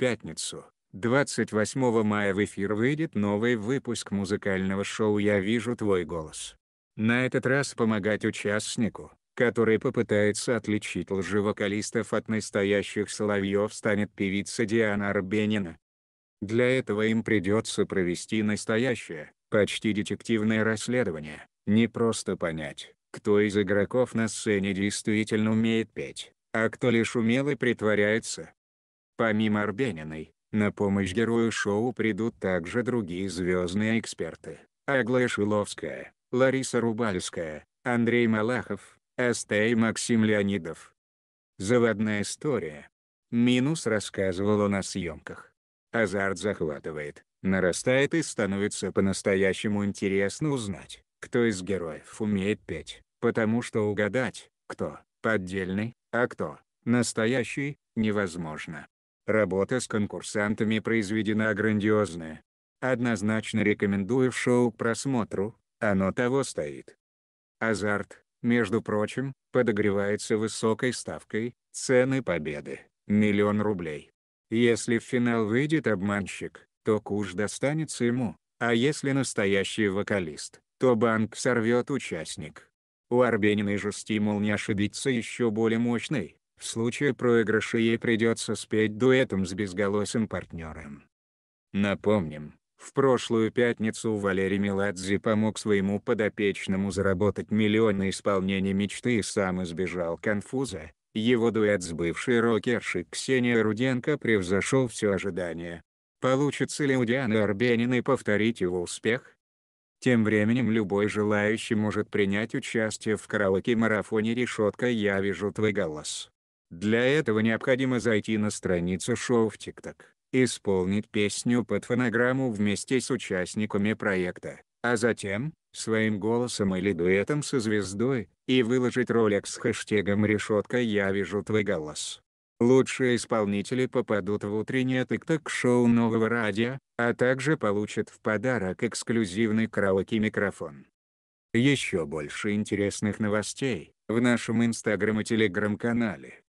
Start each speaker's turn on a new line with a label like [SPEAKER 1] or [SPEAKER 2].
[SPEAKER 1] пятницу, 28 мая в эфир выйдет новый выпуск музыкального шоу «Я вижу твой голос». На этот раз помогать участнику, который попытается отличить лжевокалистов от настоящих соловьев станет певица Диана Арбенина. Для этого им придется провести настоящее, почти детективное расследование, не просто понять, кто из игроков на сцене действительно умеет петь, а кто лишь умело притворяется. Помимо Арбениной, на помощь герою шоу придут также другие звездные эксперты. Аглая Шиловская, Лариса Рубальская, Андрей Малахов, Астей Максим Леонидов. Заводная история. Минус рассказывал он о съемках. Азарт захватывает, нарастает и становится по-настоящему интересно узнать, кто из героев умеет петь, потому что угадать, кто поддельный, а кто настоящий, невозможно. Работа с конкурсантами произведена грандиозная. Однозначно рекомендую шоу к просмотру, оно того стоит. Азарт, между прочим, подогревается высокой ставкой, цены победы – миллион рублей. Если в финал выйдет обманщик, то куш достанется ему, а если настоящий вокалист, то банк сорвет участник. У Арбенина же стимул не ошибиться еще более мощный. В случае проигрыша ей придется спеть дуэтом с безголосым партнером. Напомним, в прошлую пятницу Валерий Меладзе помог своему подопечному заработать миллионы исполнение мечты и сам избежал конфуза. Его дуэт с бывшей рокершей Ксенией Руденко превзошел все ожидания. Получится ли у Дианы Арбениной повторить его успех? Тем временем любой желающий может принять участие в караоке-марафоне «Решетка. Я вижу твой голос». Для этого необходимо зайти на страницу шоу в TikTok, исполнить песню под фонограмму вместе с участниками проекта, а затем, своим голосом или дуэтом со звездой, и выложить ролик с хэштегом «Решетка я вижу твой голос». Лучшие исполнители попадут в утреннее ТикТок шоу нового радио, а также получат в подарок эксклюзивный караоке-микрофон. Еще больше интересных новостей в нашем инстаграм и телеграм-канале.